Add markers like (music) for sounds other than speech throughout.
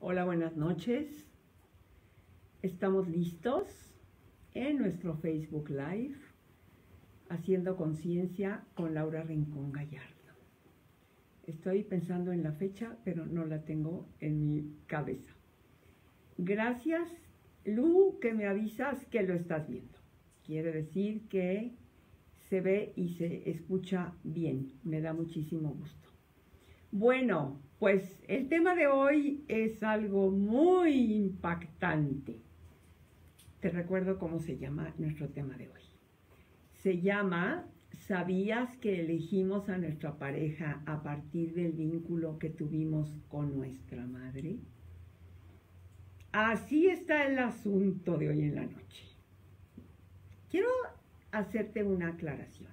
Hola, buenas noches. Estamos listos en nuestro Facebook Live haciendo conciencia con Laura Rincón Gallardo. Estoy pensando en la fecha, pero no la tengo en mi cabeza. Gracias, Lu, que me avisas que lo estás viendo. Quiere decir que se ve y se escucha bien. Me da muchísimo gusto. Bueno, pues el tema de hoy es algo muy impactante. Te recuerdo cómo se llama nuestro tema de hoy. Se llama ¿Sabías que elegimos a nuestra pareja a partir del vínculo que tuvimos con nuestra madre? Así está el asunto de hoy en la noche. Quiero hacerte una aclaración.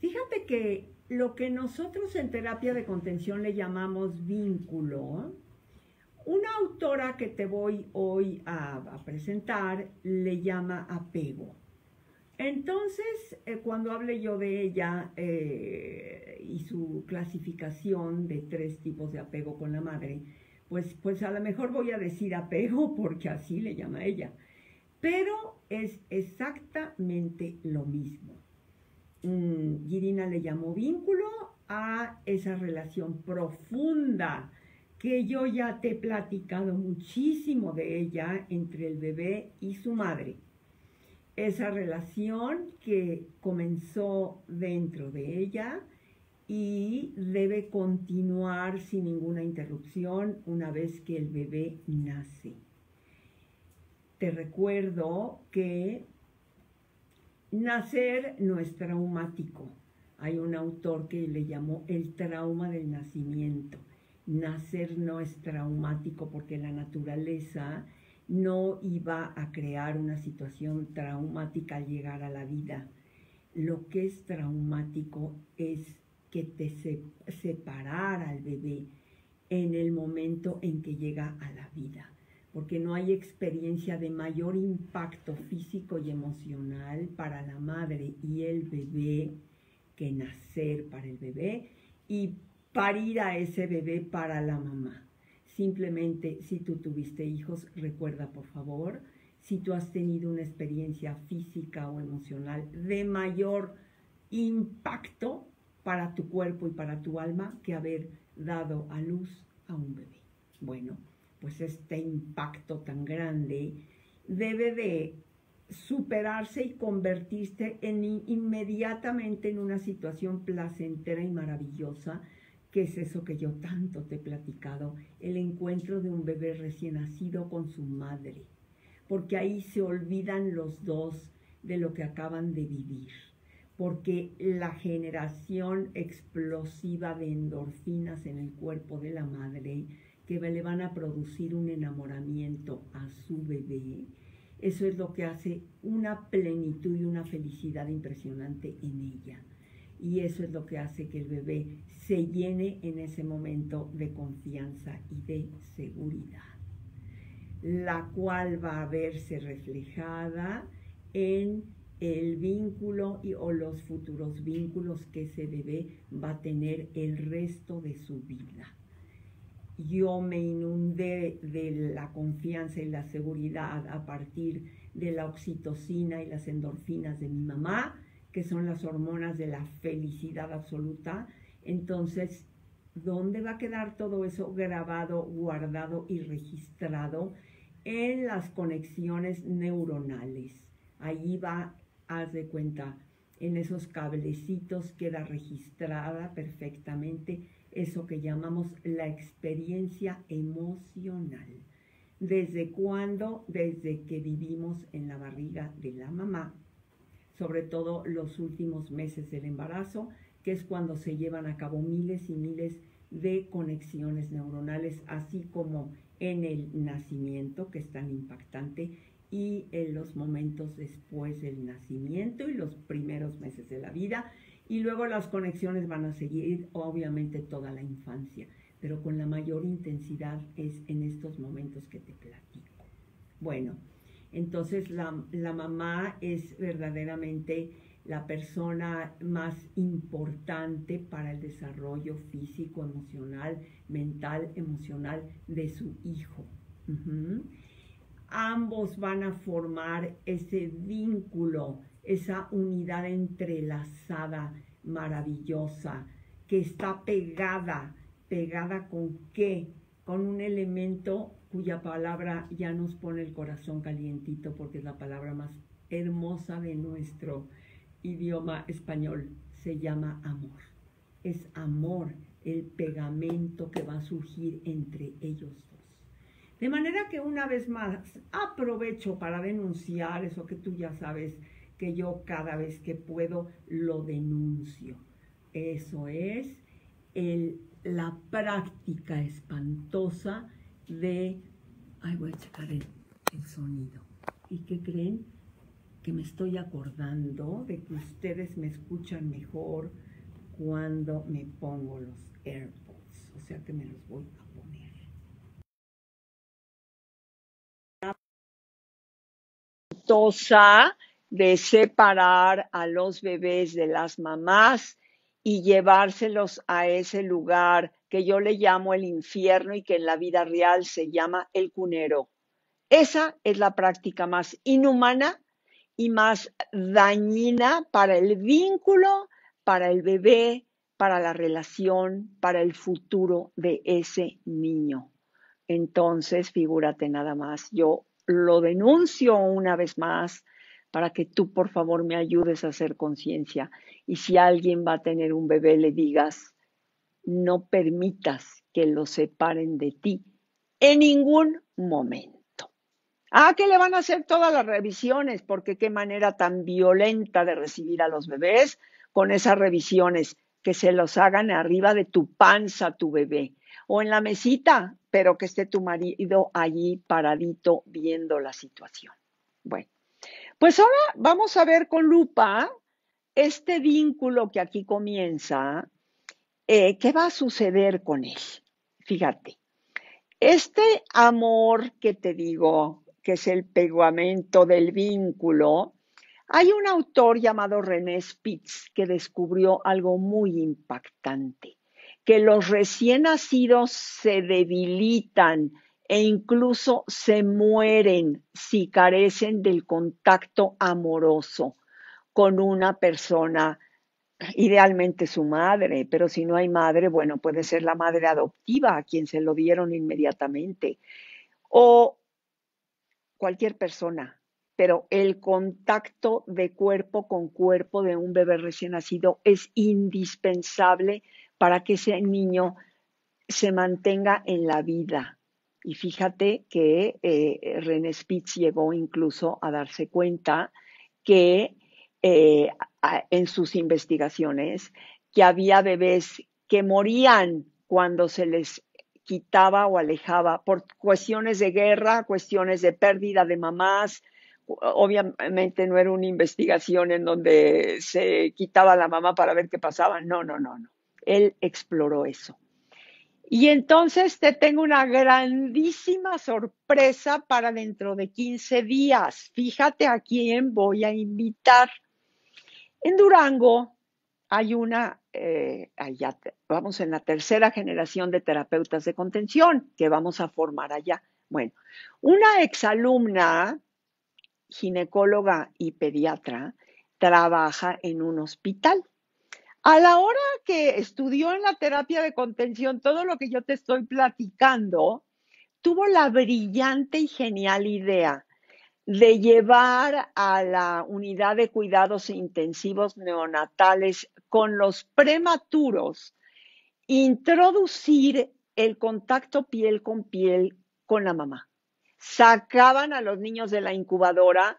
Fíjate que lo que nosotros en terapia de contención le llamamos vínculo. Una autora que te voy hoy a, presentar le llama apego. Entonces, eh, cuando hablé yo de ella eh, y su clasificación de tres tipos de apego con la madre, pues, pues a lo mejor voy a decir apego (laughs) porque así le llama ella. Pero es exactamente lo mismo. Girina le llamó vínculo a esa relación profunda que yo ya te he platicado muchísimo de ella entre el bebé y su madre. Esa relación que comenzó dentro de ella y debe continuar sin ninguna interrupción una vez que el bebé nace. Te recuerdo que Nacer no es traumático. Hay un autor que le llamó el trauma del nacimiento. Nacer no es traumático porque la naturaleza no iba a crear una situación traumática al llegar a la vida. Lo que es traumático es que te separara al bebé en el momento en que llega a la vida porque no hay experiencia de mayor impacto físico y emocional para la madre y el bebé que nacer para el bebé y parir a ese bebé para la mamá. Simplemente, si tú tuviste hijos, recuerda por favor, si tú has tenido una experiencia física o emocional de mayor impacto para tu cuerpo y para tu alma que haber dado a luz a un bebé. Bueno, pues este impacto tan grande, debe de superarse y convertirse inmediatamente en una situación placentera y maravillosa, que es eso que yo tanto te he platicado, el encuentro de un bebé recién nacido con su madre, porque ahí se olvidan los dos de lo que acaban de vivir, porque la generación explosiva de endorfinas en el cuerpo de la madre, que le van a producir un enamoramiento a su bebé, eso es lo que hace una plenitud y una felicidad impresionante en ella. Y eso es lo que hace que el bebé se llene en ese momento de confianza y de seguridad, la cual va a verse reflejada en el vínculo y, o los futuros vínculos que ese bebé va a tener el resto de su vida yo me inundé de la confianza y la seguridad a partir de la oxitocina y las endorfinas de mi mamá, que son las hormonas de la felicidad absoluta. Entonces, ¿dónde va a quedar todo eso grabado, guardado y registrado? En las conexiones neuronales. Ahí va, haz de cuenta, en esos cablecitos queda registrada perfectamente eso que llamamos la experiencia emocional. ¿Desde cuándo? Desde que vivimos en la barriga de la mamá, sobre todo los últimos meses del embarazo, que es cuando se llevan a cabo miles y miles de conexiones neuronales, así como en el nacimiento, que es tan impactante, y en los momentos después del nacimiento y los primeros meses de la vida y luego las conexiones van a seguir, obviamente, toda la infancia, pero con la mayor intensidad es en estos momentos que te platico. Bueno, entonces la, mamá es verdaderamente la persona más importante para el desarrollo físico, emocional, mental, emocional de su hijo. Ambos van a formar ese vínculo esa unidad entrelazada, maravillosa, que está pegada, pegada con qué? Con un elemento cuya palabra ya nos pone el corazón calientito porque es la palabra más hermosa de nuestro idioma español. Se llama amor. Es amor el pegamento que va a surgir entre ellos dos. De manera que una vez más aprovecho para denunciar eso que tú ya sabes, que yo cada vez que puedo lo denuncio. Eso es el, la práctica espantosa de... Ay, voy a checar el, sonido. ¿Y qué creen? Que me estoy acordando de que ustedes me escuchan mejor cuando me pongo los AirPods. O sea que me los voy a poner. espantosa de separar a los bebés de las mamás y llevárselos a ese lugar que yo le llamo el infierno y que en la vida real se llama el cunero. Esa es la práctica más inhumana y más dañina para el vínculo, para el bebé, para la relación, para el futuro de ese niño. Entonces, figúrate nada más, yo lo denuncio una vez más, para que tú por favor me ayudes a hacer conciencia. Y si alguien va a tener un bebé, le digas, no permitas que lo separen de ti en ningún momento. Ah, que le van a hacer todas las revisiones, porque qué manera tan violenta de recibir a los bebés con esas revisiones, que se los hagan arriba de tu panza tu bebé o en la mesita, pero que esté tu marido allí paradito viendo la situación. Bueno, pues ahora vamos a ver con lupa este vínculo que aquí comienza, eh, ¿qué va a suceder con él? Fíjate, este amor que te digo, que es el pegamento del vínculo, hay un autor llamado René Spitz que descubrió algo muy impactante, que los recién nacidos se debilitan e incluso se mueren si carecen del contacto amoroso con una persona, idealmente su madre, pero si no hay madre, bueno, puede ser la madre adoptiva a quien se lo dieron inmediatamente, o cualquier persona, pero el contacto de cuerpo con cuerpo de un bebé recién nacido es indispensable para que ese niño se mantenga en la vida, y fíjate que eh, René Spitz llegó incluso a darse cuenta que eh, en sus investigaciones que había bebés que morían cuando se les quitaba o alejaba por cuestiones de guerra, cuestiones de pérdida de mamás. Obviamente no era una investigación en donde se quitaba la mamá para ver qué pasaba. No, no, no, no. Él exploró eso. Y entonces te tengo una grandísima sorpresa para dentro de 15 días. Fíjate a quién voy a invitar. En Durango hay una, eh, allá, vamos en la tercera generación de terapeutas de contención que vamos a formar allá. Bueno, una exalumna, ginecóloga y pediatra, trabaja en un hospital a la hora que estudió en la terapia de contención todo lo que yo te estoy platicando, tuvo la brillante y genial idea de llevar a la unidad de cuidados intensivos neonatales con los prematuros, introducir el contacto piel con piel con la mamá. Sacaban a los niños de la incubadora,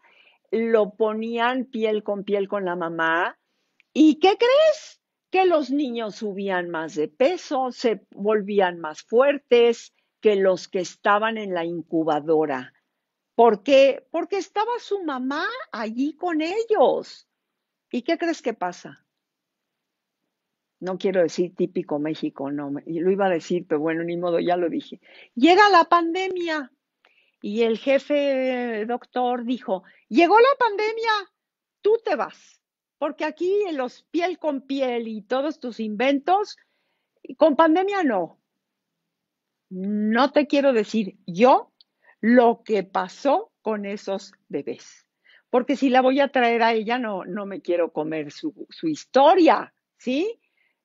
lo ponían piel con piel con la mamá, ¿Y qué crees? Que los niños subían más de peso, se volvían más fuertes que los que estaban en la incubadora. ¿Por qué? Porque estaba su mamá allí con ellos. ¿Y qué crees que pasa? No quiero decir típico México, no, lo iba a decir, pero bueno, ni modo, ya lo dije. Llega la pandemia y el jefe doctor dijo, llegó la pandemia, tú te vas porque aquí en los piel con piel y todos tus inventos, con pandemia no. No te quiero decir yo lo que pasó con esos bebés, porque si la voy a traer a ella, no, no me quiero comer su, su historia, ¿sí?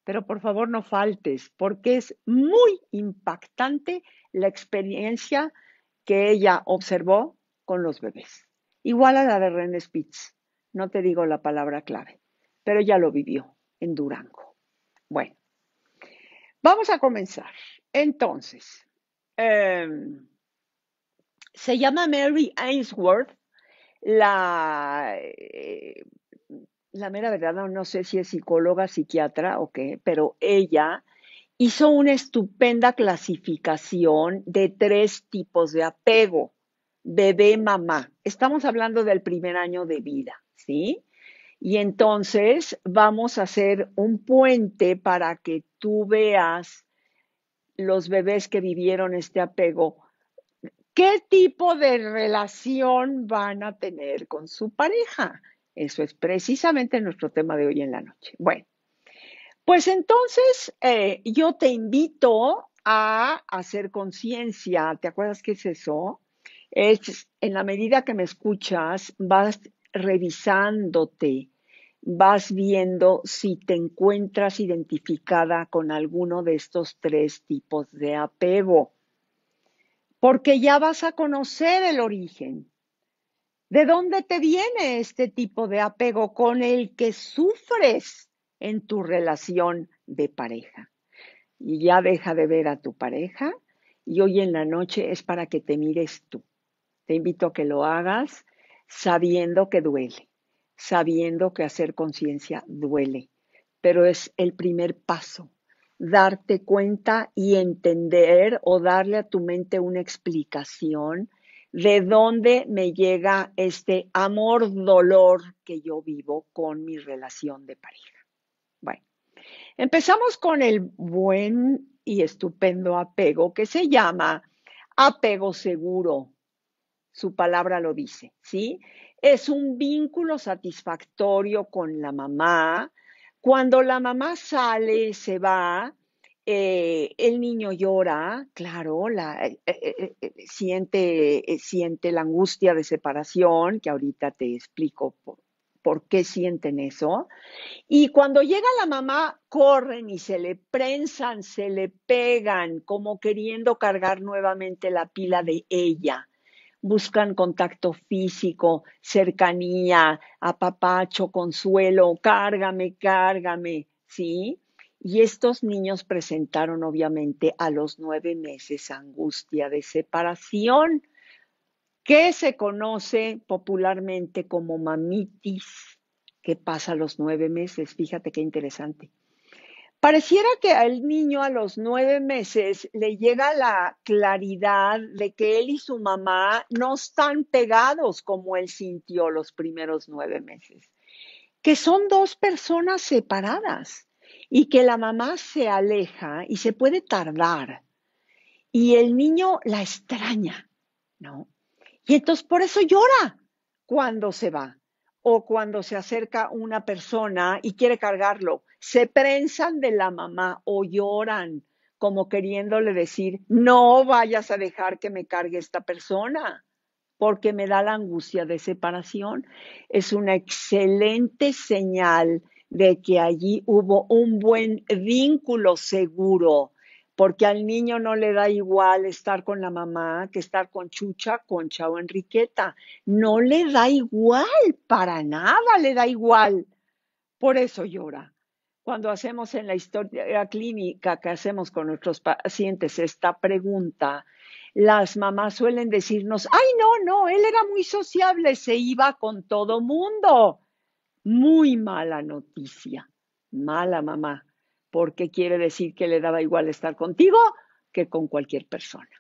Pero por favor no faltes, porque es muy impactante la experiencia que ella observó con los bebés. Igual a la de René Spitz. No te digo la palabra clave, pero ya lo vivió en Durango. Bueno, vamos a comenzar. Entonces, em, se llama Mary Ainsworth, la, eh, la mera verdad, no sé si es psicóloga, psiquiatra o qué, pero ella hizo una estupenda clasificación de tres tipos de apego, bebé, mamá. Estamos hablando del primer año de vida. ¿sí? Y entonces vamos a hacer un puente para que tú veas los bebés que vivieron este apego, qué tipo de relación van a tener con su pareja. Eso es precisamente nuestro tema de hoy en la noche. Bueno, pues entonces eh, yo te invito a hacer conciencia. ¿Te acuerdas qué es eso? Es en la medida que me escuchas, vas revisándote, vas viendo si te encuentras identificada con alguno de estos tres tipos de apego, porque ya vas a conocer el origen. ¿De dónde te viene este tipo de apego con el que sufres en tu relación de pareja? Y ya deja de ver a tu pareja y hoy en la noche es para que te mires tú. Te invito a que lo hagas sabiendo que duele, sabiendo que hacer conciencia duele, pero es el primer paso, darte cuenta y entender o darle a tu mente una explicación de dónde me llega este amor-dolor que yo vivo con mi relación de pareja. Bueno, empezamos con el buen y estupendo apego que se llama apego seguro su palabra lo dice, ¿sí? Es un vínculo satisfactorio con la mamá. Cuando la mamá sale, se va, eh, el niño llora, claro, eh, eh, siente, siente, la angustia de separación, que ahorita te explico por, por, qué sienten eso. Y cuando llega la mamá, corren y se le prensan, se le pegan, como queriendo cargar nuevamente la pila de ella buscan contacto físico, cercanía, apapacho, consuelo, cárgame, cárgame, ¿sí? Y estos niños presentaron obviamente a los nueve meses angustia de separación, que se conoce popularmente como mamitis, que pasa a los nueve meses. Fíjate qué interesante. Pareciera que al niño a los nueve meses le llega la claridad de que él y su mamá no están pegados como él sintió los primeros nueve meses, que son dos personas separadas y que la mamá se aleja y se puede tardar y el niño la extraña, ¿no? Y entonces por eso llora cuando se va, o cuando se acerca una persona y quiere cargarlo, se prensan de la mamá o lloran como queriéndole decir, no vayas a dejar que me cargue esta persona, porque me da la angustia de separación. Es una excelente señal de que allí hubo un buen vínculo seguro porque al niño no le da igual estar con la mamá que estar con Chucha, Concha o Enriqueta. No le da igual, para nada le da igual. Por eso llora. Cuando hacemos en la historia clínica que hacemos con nuestros pacientes esta pregunta, las mamás suelen decirnos, ay, no, no, él era muy sociable, se iba con todo mundo. Muy mala noticia, mala mamá porque quiere decir que le daba igual estar contigo que con cualquier persona.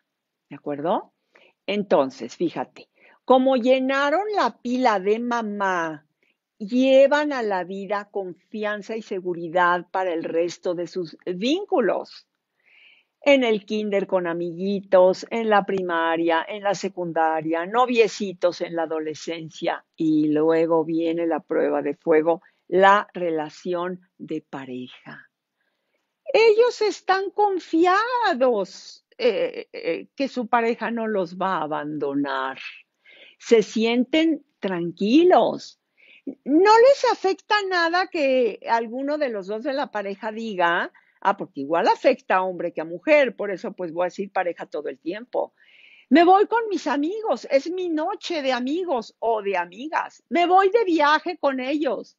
¿De acuerdo? Entonces, fíjate, como llenaron la pila de mamá, llevan a la vida confianza y seguridad para el resto de sus vínculos. En el kinder con amiguitos, en la primaria, en la secundaria, noviecitos en la adolescencia y luego viene la prueba de fuego, la relación de pareja ellos están confiados eh, eh, que su pareja no los va a abandonar. Se sienten tranquilos. No les afecta nada que alguno de los dos de la pareja diga, ah, porque igual afecta a hombre que a mujer, por eso pues voy a decir pareja todo el tiempo. Me voy con mis amigos, es mi noche de amigos o de amigas. Me voy de viaje con ellos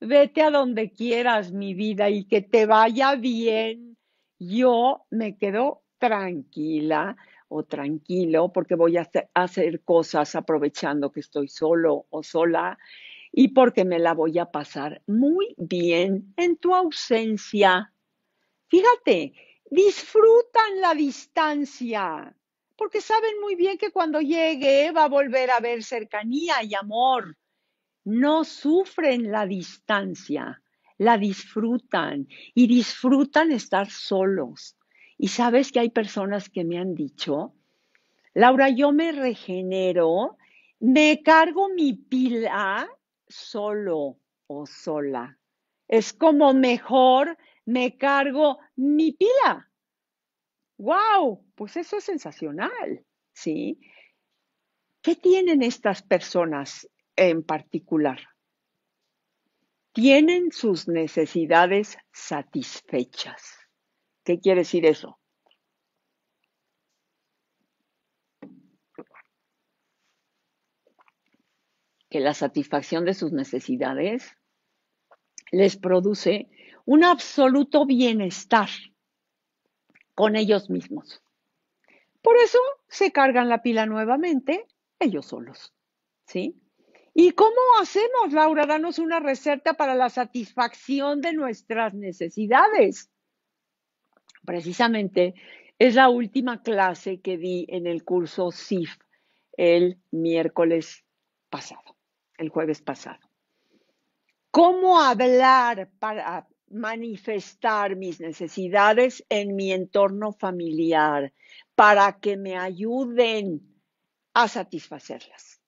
vete a donde quieras, mi vida, y que te vaya bien. Yo me quedo tranquila o tranquilo porque voy a hacer cosas aprovechando que estoy solo o sola y porque me la voy a pasar muy bien en tu ausencia. Fíjate, disfrutan la distancia porque saben muy bien que cuando llegue va a volver a haber cercanía y amor no sufren la distancia, la disfrutan y disfrutan estar solos. Y sabes que hay personas que me han dicho, Laura, yo me regenero, me cargo mi pila solo o sola. Es como mejor me cargo mi pila. ¡Wow! Pues eso es sensacional, ¿sí? ¿Qué tienen estas personas en particular. Tienen sus necesidades satisfechas. ¿Qué quiere decir eso? Que la satisfacción de sus necesidades les produce un absoluto bienestar con ellos mismos. Por eso se cargan la pila nuevamente ellos solos, ¿sí? ¿Y cómo hacemos, Laura? Danos una receta para la satisfacción de nuestras necesidades. Precisamente es la última clase que di en el curso Cif el miércoles pasado, el jueves pasado. ¿Cómo hablar para manifestar mis necesidades en mi entorno familiar para que me ayuden a satisfacerlas?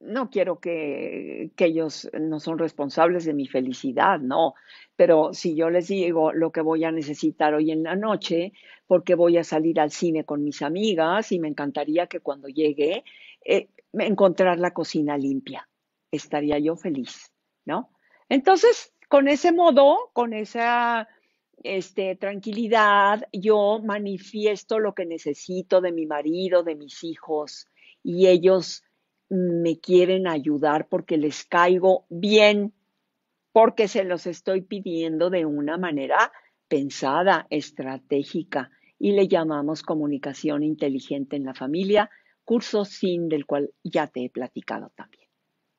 no quiero que, que, ellos no son responsables de mi felicidad, no. Pero si yo les digo lo que voy a necesitar hoy en la noche, porque voy a salir al cine con mis amigas y me encantaría que cuando llegue eh, encontrar la cocina limpia, estaría yo feliz, ¿no? Entonces, con ese modo, con esa este, tranquilidad, yo manifiesto lo que necesito de mi marido, de mis hijos, y ellos me quieren ayudar porque les caigo bien, porque se los estoy pidiendo de una manera pensada, estratégica, y le llamamos comunicación inteligente en la familia, curso SIN del cual ya te he platicado también.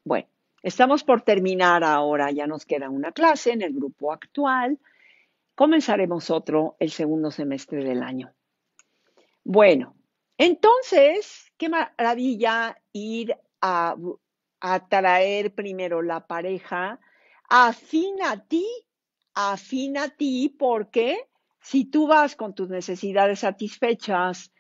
Bueno, estamos por terminar ahora, ya nos queda una clase en el grupo actual, comenzaremos otro el segundo semestre del año. Bueno, entonces, qué maravilla ir a atraer primero la pareja, afina a ti, afina a ti, porque si tú vas con tus necesidades satisfechas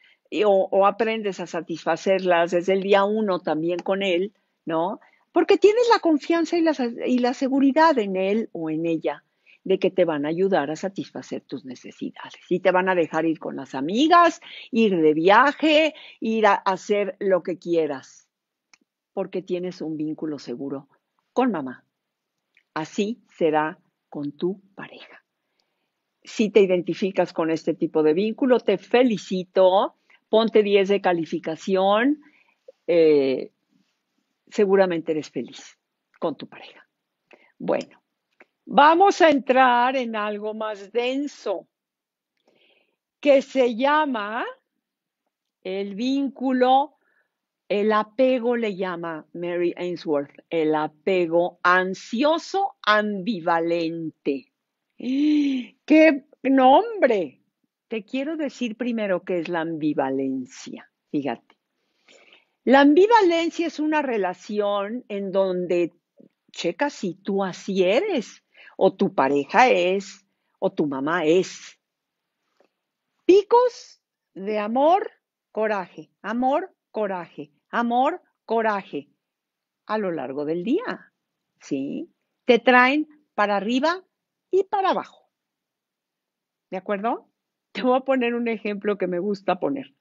o, aprendes a satisfacerlas desde el día uno también con él, ¿no? Porque tienes la confianza y y la seguridad en él o en ella de que te van a ayudar a satisfacer tus necesidades y te van a dejar ir con las amigas, ir de viaje, ir a hacer lo que quieras, porque tienes un vínculo seguro con mamá. Así será con tu pareja. Si te identificas con este tipo de vínculo, te felicito, ponte 10 de calificación, eh, seguramente eres feliz con tu pareja. Bueno, Vamos a entrar en algo más denso que se llama el vínculo, el apego le llama Mary Ainsworth, el apego ansioso ambivalente. ¡Qué nombre! Te quiero decir primero qué es la ambivalencia. Fíjate. La ambivalencia es una relación en donde checa si tú así eres o tu pareja es, o tu mamá es. Picos de amor, coraje, amor, coraje, amor, coraje a lo largo del día. ¿Sí? Te traen para arriba y para abajo. ¿De acuerdo? Te voy a poner un ejemplo que me gusta poner.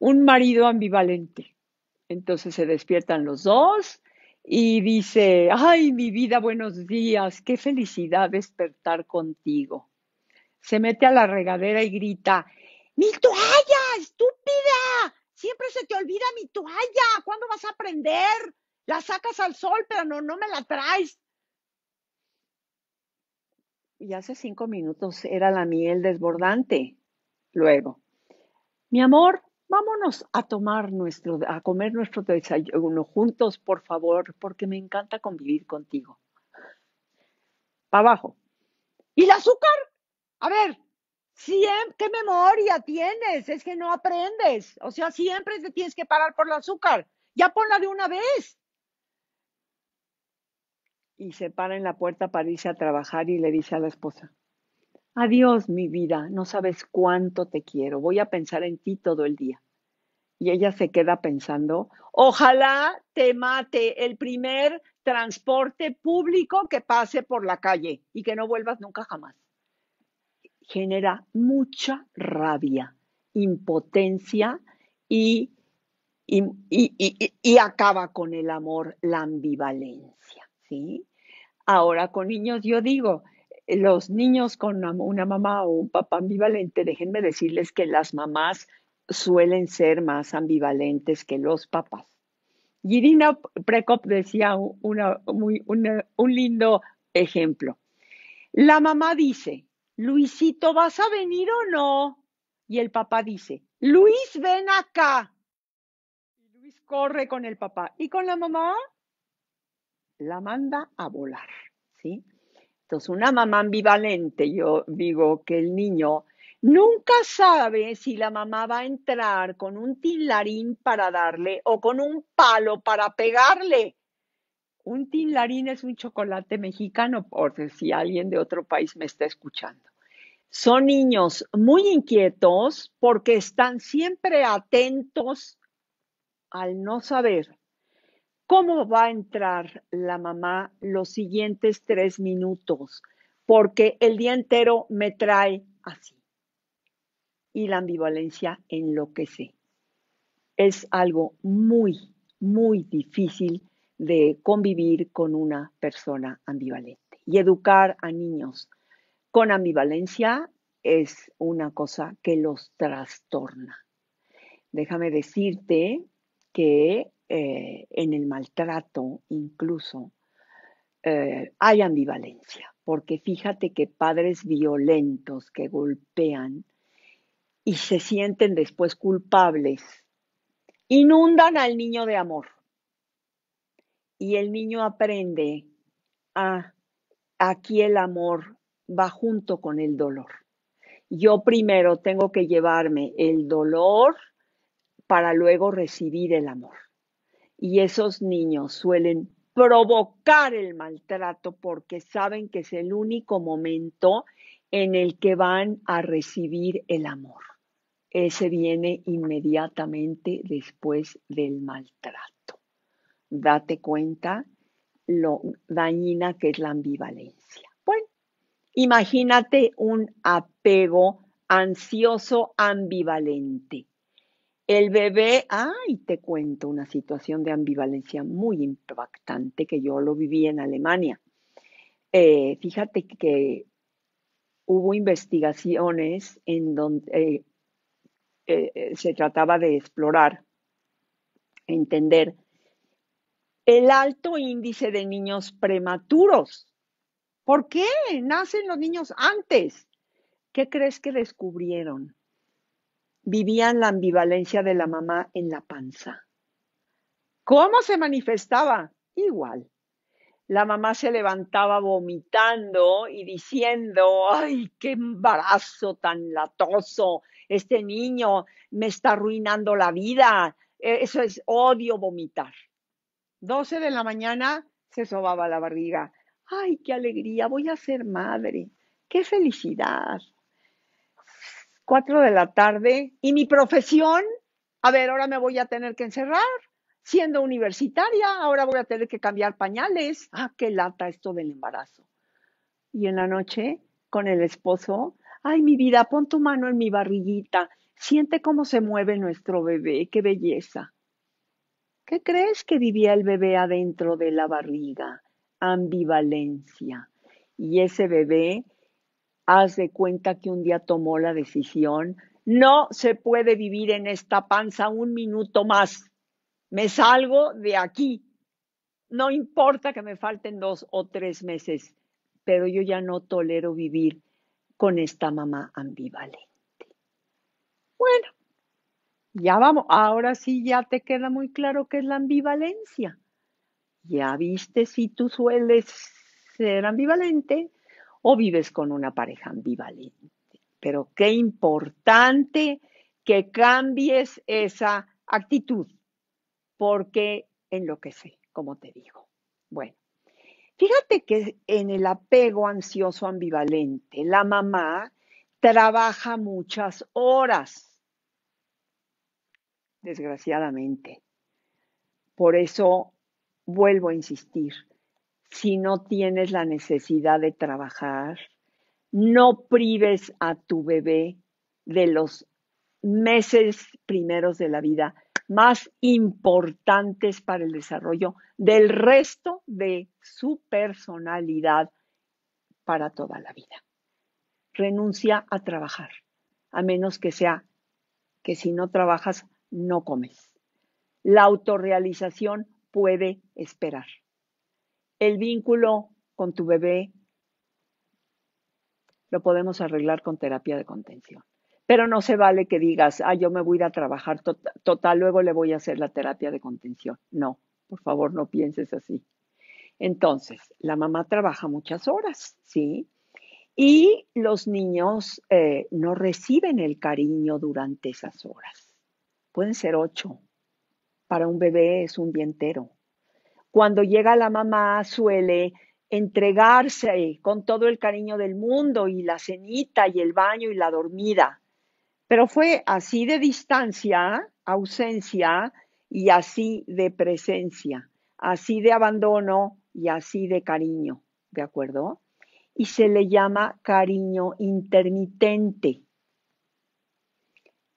Un marido ambivalente. Entonces se despiertan los dos y dice, ay, mi vida, buenos días, qué felicidad despertar contigo. Se mete a la regadera y grita, mi toalla, estúpida, siempre se te olvida mi toalla, ¿cuándo vas a aprender? La sacas al sol, pero no, no me la traes. Y hace cinco minutos era la miel desbordante. Luego, mi amor, vámonos a tomar nuestro, a comer nuestro desayuno juntos, por favor, porque me encanta convivir contigo. Para abajo. ¿Y el azúcar? A ver, siempre, ¿qué memoria tienes? Es que no aprendes. O sea, siempre te tienes que parar por el azúcar. Ya ponla de una vez. Y se para en la puerta para irse a trabajar y le dice a la esposa, Adiós, mi vida, no sabes cuánto te quiero, voy a pensar en ti todo el día. Y ella se queda pensando, ojalá te mate el primer transporte público que pase por la calle y que no vuelvas nunca jamás. Genera mucha rabia, impotencia y, y, y, y acaba con el amor, la ambivalencia. ¿sí? Ahora con niños yo digo, los niños con una mamá o un papá ambivalente, déjenme decirles que las mamás suelen ser más ambivalentes que los papás. Irina Prekop decía un lindo ejemplo. La mamá dice, Luisito, ¿vas a venir o no? Y el papá dice, Luis, ven acá. Y Luis corre con el papá. ¿Y con la mamá? La manda a volar, ¿sí? Entonces, una mamá ambivalente, yo digo que el niño nunca sabe si la mamá va a entrar con un tinlarín para darle o con un palo para pegarle. Un tinlarín es un chocolate mexicano, por si alguien de otro país me está escuchando. Son niños muy inquietos porque están siempre atentos al no saber cómo va a entrar la mamá los siguientes tres minutos, porque el día entero me trae así. Y la ambivalencia enloquece. Es algo muy, muy difícil de convivir con una persona ambivalente. Y educar a niños con ambivalencia es una cosa que los trastorna. Déjame decirte que eh, en el maltrato incluso, eh, hay ambivalencia, porque fíjate que padres violentos que golpean y se sienten después culpables, inundan al niño de amor. Y el niño aprende a, ah, aquí el amor va junto con el dolor. Yo primero tengo que llevarme el dolor para luego recibir el amor y esos niños suelen provocar el maltrato porque saben que es el único momento en el que van a recibir el amor. Ese viene inmediatamente después del maltrato. Date cuenta lo dañina que es la ambivalencia. Bueno, imagínate un apego ansioso ambivalente. El bebé, ay, te cuento una situación de ambivalencia muy impactante que yo lo viví en Alemania. Eh, fíjate que hubo investigaciones en donde eh, eh, se trataba de explorar, entender el alto índice de niños prematuros. ¿Por qué nacen los niños antes? ¿Qué crees que descubrieron? vivían la ambivalencia de la mamá en la panza. ¿Cómo se manifestaba? Igual. La mamá se levantaba vomitando y diciendo, ay, qué embarazo tan latoso, este niño me está arruinando la vida, e-, eso es odio vomitar. 12 de la mañana se sobaba la barriga, ay, qué alegría, voy a ser madre, qué felicidad, cuatro de la tarde y mi profesión, a ver, ahora me voy a tener que encerrar. Siendo universitaria, ahora voy a tener que cambiar pañales. Ah, qué lata esto del embarazo. Y en la noche, con el esposo, ay, mi vida, pon tu mano en mi barriguita. Siente cómo se mueve nuestro bebé, qué belleza. ¿Qué crees que vivía el bebé adentro de la barriga? Ambivalencia. Y ese bebé haz de cuenta que un día tomó la decisión, no se puede vivir en esta panza un minuto más, me salgo de aquí, no importa que me falten dos o tres meses, pero yo ya no tolero vivir con esta mamá ambivalente. Bueno, ya vamos, ahora sí ya te queda muy claro qué es la ambivalencia. Ya viste si tú sueles ser ambivalente, o vives con una pareja ambivalente. Pero qué importante que cambies esa actitud, porque sé, como te digo. Bueno, fíjate que en el apego ansioso ambivalente, la mamá trabaja muchas horas, desgraciadamente. Por eso vuelvo a insistir, si no tienes la necesidad de trabajar, no prives a tu bebé de los meses primeros de la vida más importantes para el desarrollo del resto de su personalidad para toda la vida. Renuncia a trabajar, a menos que sea que si no trabajas, no comes. La autorrealización puede esperar el vínculo con tu bebé lo podemos arreglar con terapia de contención. Pero no se vale que digas, ah, yo me voy a ir a trabajar, total, luego le voy a hacer la terapia de contención. No, por favor, no pienses así. Entonces, la mamá trabaja muchas horas, ¿sí? Y los niños eh, no reciben el cariño durante esas horas. Pueden ser ocho. Para un bebé es un día entero cuando llega la mamá suele entregarse con todo el cariño del mundo y la cenita y el baño y la dormida. Pero fue así de distancia, ausencia y así de presencia, así de abandono y así de cariño, ¿de acuerdo? Y se le llama cariño intermitente.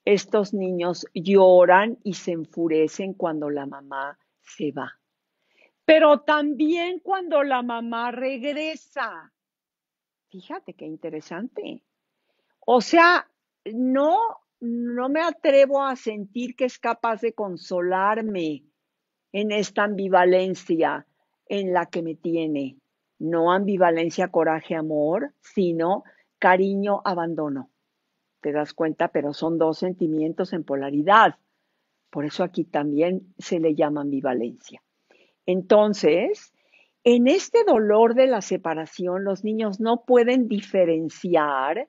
Estos niños lloran y se enfurecen cuando la mamá se va pero también cuando la mamá regresa. Fíjate qué interesante. O sea, no, no me atrevo a sentir que es capaz de consolarme en esta ambivalencia en la que me tiene. No ambivalencia, coraje, amor, sino cariño, abandono. Te das cuenta, pero son dos sentimientos en polaridad. Por eso aquí también se le llama ambivalencia. Entonces, en este dolor de la separación, los niños no pueden diferenciar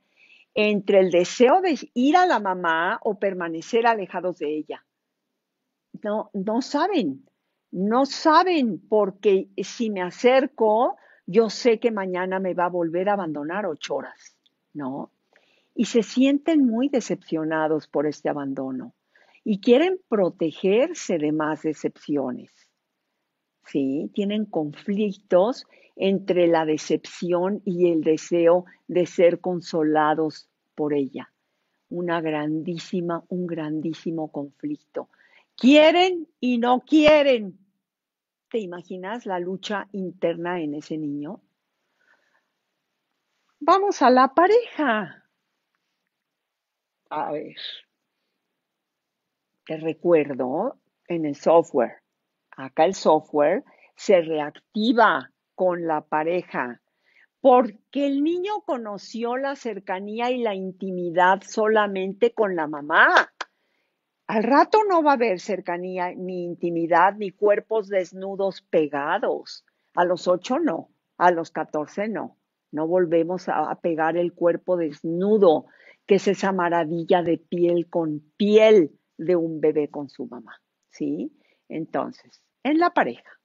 entre el deseo de ir a la mamá o permanecer alejados de ella. No, saben, no saben porque si me acerco, yo sé que mañana me va a volver a abandonar ocho horas, ¿no? Y se sienten muy decepcionados por este abandono y quieren protegerse de más decepciones. ¿sí? Tienen conflictos entre la decepción y el deseo de ser consolados por ella. Una grandísima, un grandísimo conflicto. Quieren y no quieren. ¿Te imaginas la lucha interna en ese niño? Vamos a la pareja. A ver, te recuerdo en el software acá el software, se reactiva con la pareja, porque el niño conoció la cercanía y la intimidad solamente con la mamá. Al rato no va a haber cercanía, ni intimidad, ni cuerpos desnudos pegados. A los ocho no, a los catorce no. No volvemos a pegar el cuerpo desnudo, que es esa maravilla de piel con piel de un bebé con su mamá. ¿Sí? Entonces, en la pareja.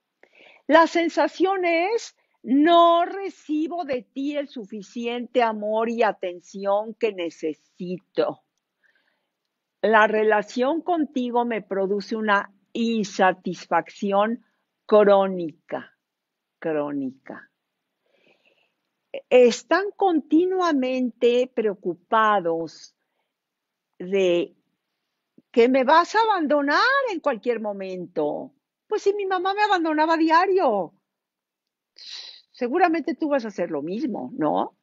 La sensación es, no recibo de ti el suficiente amor y atención que necesito. La relación contigo me produce una insatisfacción crónica, crónica. Están continuamente preocupados de que me vas a abandonar en cualquier momento, pues si mi mamá me abandonaba diario, seguramente tú vas a hacer lo mismo, ¿no?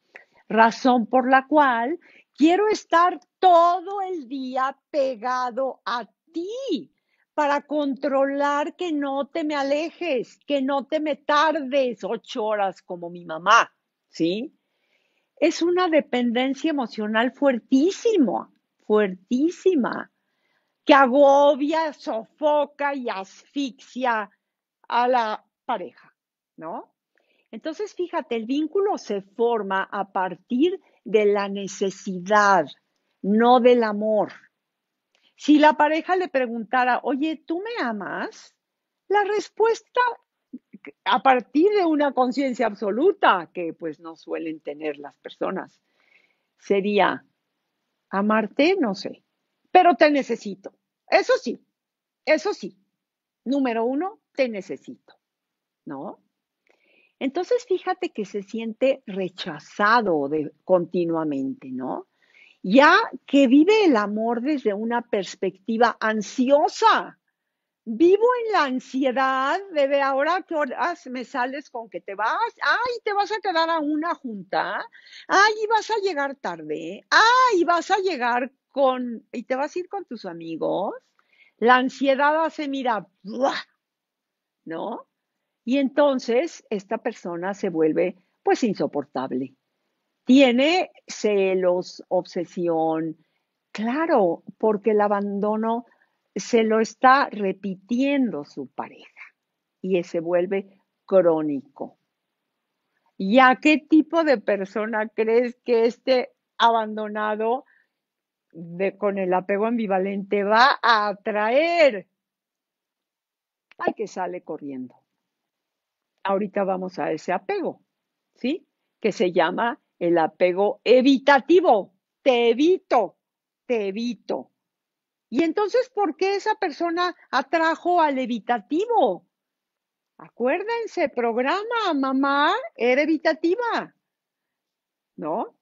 Razón por la cual quiero estar todo el día pegado a ti para controlar que no te me alejes, que no te me tardes ocho horas como mi mamá, ¿sí? Es una dependencia emocional fuertísima, fuertísima que agobia, sofoca y asfixia a la pareja, ¿no? Entonces, fíjate, el vínculo se forma a partir de la necesidad, no del amor. Si la pareja le preguntara, oye, ¿tú me amas? La respuesta a partir de una conciencia absoluta que pues no suelen tener las personas sería, amarte, no sé, pero te necesito. Eso sí, eso sí. Número uno, te necesito, ¿no? Entonces, fíjate que se siente rechazado continuamente, ¿no? Ya que vive el amor desde una perspectiva ansiosa. Vivo en la ansiedad de, ahora que horas me sales con que te vas, ay, te vas a quedar a una junta, ay, vas a llegar tarde, ay, vas a llegar y te vas a ir con tus amigos, la ansiedad hace, mira, ¿no? Y entonces esta persona se vuelve pues insoportable. Tiene celos, obsesión, claro, porque el abandono se lo está repitiendo su pareja y se vuelve crónico. ¿Y a qué tipo de persona crees que este abandonado de, con el apego ambivalente va a atraer al que sale corriendo. Ahorita vamos a ese apego, ¿sí? Que se llama el apego evitativo. Te evito, te evito. Y entonces, ¿por qué esa persona atrajo al evitativo? Acuérdense, programa, mamá, era evitativa. ¿No?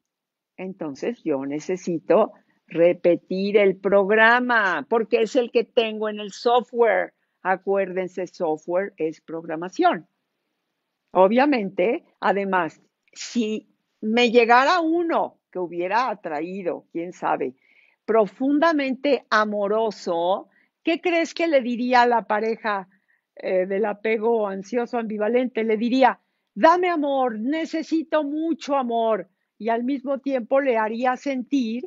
Entonces yo necesito repetir el programa, porque es el que tengo en el software. Acuérdense, software es programación. Obviamente, además, si me llegara uno que hubiera atraído, quién sabe, profundamente amoroso, ¿qué crees que le diría a la pareja eh, del apego ansioso ambivalente? Le diría, dame amor, necesito mucho amor, y al mismo tiempo le haría sentir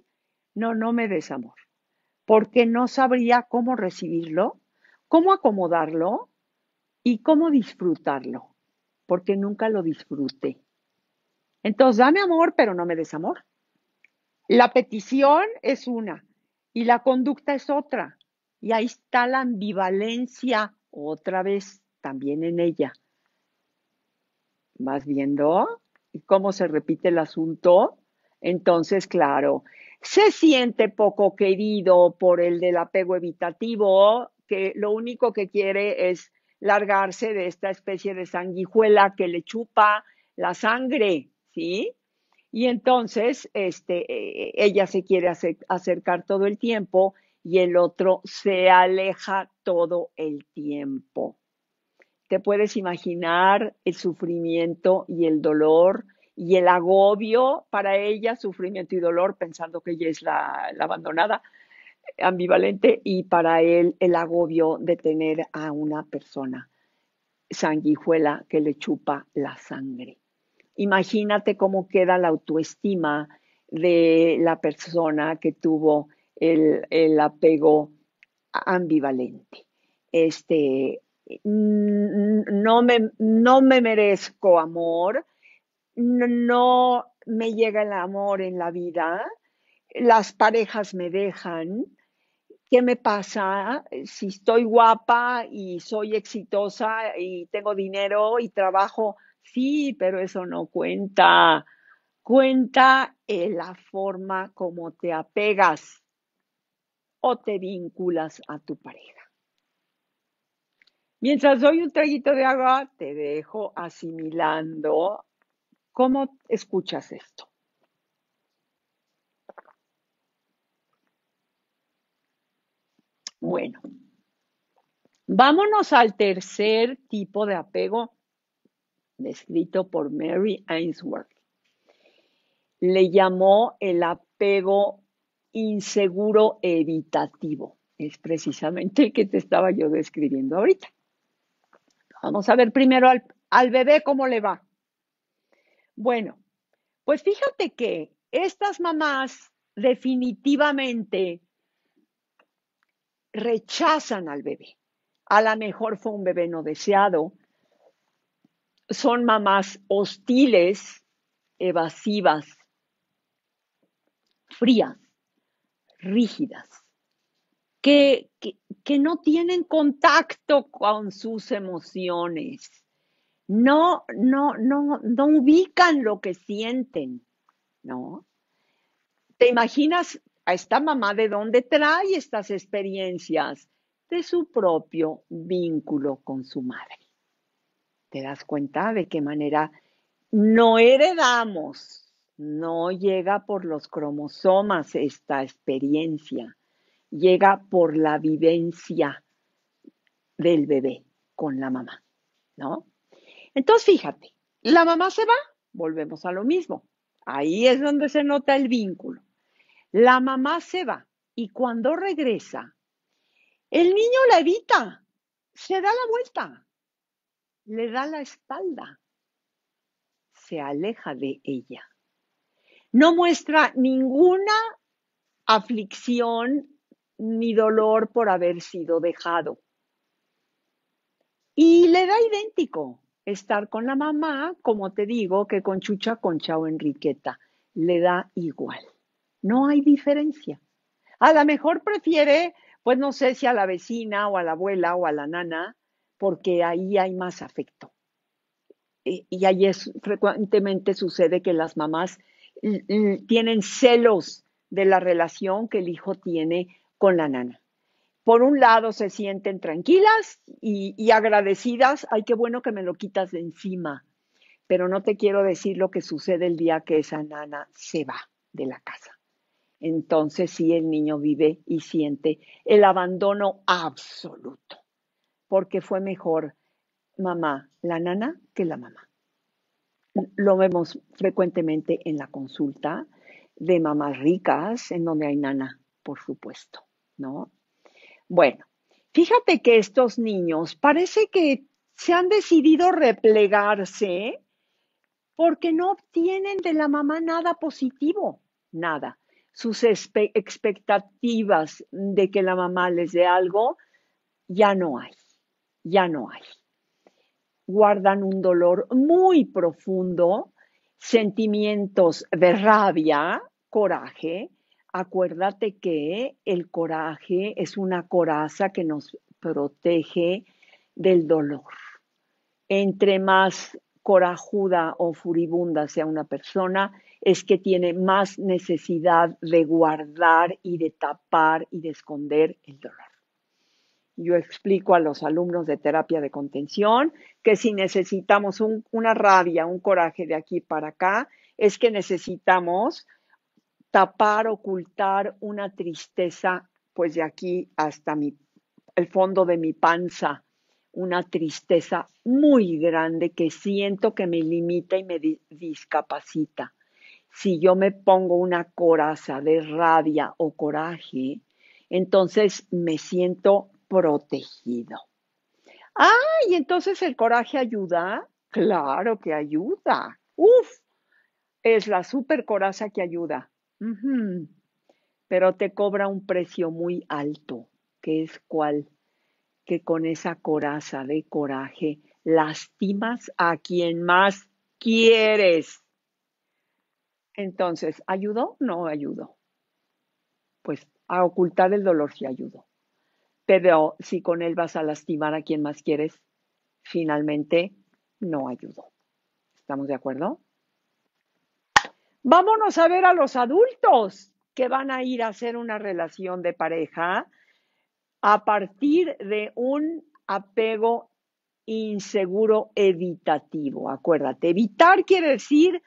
no, no me des amor, porque no sabría cómo recibirlo, cómo acomodarlo y cómo disfrutarlo, porque nunca lo disfruté. Entonces, dame amor, pero no me des amor. La petición es una y la conducta es otra. Y ahí está la ambivalencia otra vez también en ella. ¿Vas viendo? cómo se repite el asunto? Entonces, claro, se siente poco querido por el del apego evitativo, que lo único que quiere es largarse de esta especie de sanguijuela que le chupa la sangre, ¿sí? Y entonces, este, e, e, ella se quiere acercar todo el tiempo y el otro se aleja todo el tiempo. Te puedes imaginar el sufrimiento y el dolor y el agobio para ella, sufrimiento y dolor, pensando que ella es la, abandonada, ambivalente, y para él el agobio de tener a una persona sanguijuela que le chupa la sangre. Imagínate cómo queda la autoestima de la persona que tuvo el, el apego ambivalente. Este, mm, mm, no me, no me merezco amor, no, me llega el amor en la vida, las parejas me dejan, ¿qué me pasa si estoy guapa y soy exitosa y tengo dinero y trabajo? Sí, pero eso no cuenta. Cuenta en la forma como te apegas o te vinculas a tu pareja. Mientras doy un traguito de agua, te dejo asimilando ¿Cómo escuchas esto? Bueno, vámonos al tercer tipo de apego descrito por Mary Ainsworth. Le llamó el apego inseguro evitativo. Es precisamente el que te estaba yo describiendo ahorita. Vamos a ver primero al, al bebé cómo le va. Bueno, pues fíjate que estas mamás definitivamente rechazan al bebé. A lo mejor fue un bebé no deseado. Son mamás hostiles, evasivas, frías, rígidas, que, que no tienen contacto con sus emociones no, no, no, no ubican lo que sienten, ¿no? ¿Te imaginas a esta mamá de dónde trae estas experiencias? De su propio vínculo con su madre. ¿Te das cuenta de qué manera no heredamos, no llega por los cromosomas esta experiencia, llega por la vivencia del bebé con la mamá, ¿no? Entonces, fíjate, la mamá se va, volvemos a lo mismo. Ahí es donde se nota el vínculo. La mamá se va y cuando regresa, el niño la evita, se da la vuelta, le da la espalda, se aleja de ella. No muestra ninguna aflicción ni dolor por haber sido dejado. Y le da idéntico estar con la mamá, como te digo, que con Chucha, con Chao, Enriqueta. Le da igual. No hay diferencia. A lo mejor prefiere, pues no sé si a la vecina o a la abuela o a la nana, porque ahí hay más afecto. Y, y ahí es, frecuentemente sucede que las mamás tienen celos de la relación que el hijo tiene con la nana por un lado se sienten tranquilas y, agradecidas, ay, qué bueno que me lo quitas de encima, pero no te quiero decir lo que sucede el día que esa nana se va de la casa. Entonces sí el niño vive y siente el abandono absoluto, porque fue mejor mamá, la nana, que la mamá. Lo vemos frecuentemente en la consulta de mamás ricas, en donde hay nana, por supuesto, ¿no? Bueno, fíjate que estos niños parece que se han decidido replegarse porque no obtienen de la mamá nada positivo, nada. Sus expectativas de que la mamá les dé algo ya no hay, ya no hay. Guardan un dolor muy profundo, sentimientos de rabia, coraje, acuérdate que el coraje es una coraza que nos protege del dolor. Entre más corajuda o furibunda sea una persona, es que tiene más necesidad de guardar y de tapar y de esconder el dolor. Yo explico a los alumnos de terapia de contención que si necesitamos una rabia, un coraje de aquí para acá, es que necesitamos tapar, ocultar una tristeza, pues de aquí hasta el fondo de mi panza, una tristeza muy grande que siento que me limita y me discapacita. Si yo me pongo una coraza de rabia o coraje, entonces me siento protegido. ¡Ay! y entonces el coraje ayuda. Claro que ayuda. Uf, es la super coraza que ayuda. Pero te cobra un precio muy alto, que es cual que con esa coraza de coraje lastimas a quien más quieres. Entonces, ¿ayudó? No ayudó. Pues a ocultar el dolor sí ayudó. Pero si con él vas a lastimar a quien más quieres, finalmente no ayudó. ¿Estamos de acuerdo? Vámonos a ver a los adultos que van a ir a hacer una relación de pareja a partir de un apego inseguro evitativo. Acuérdate, evitar quiere decir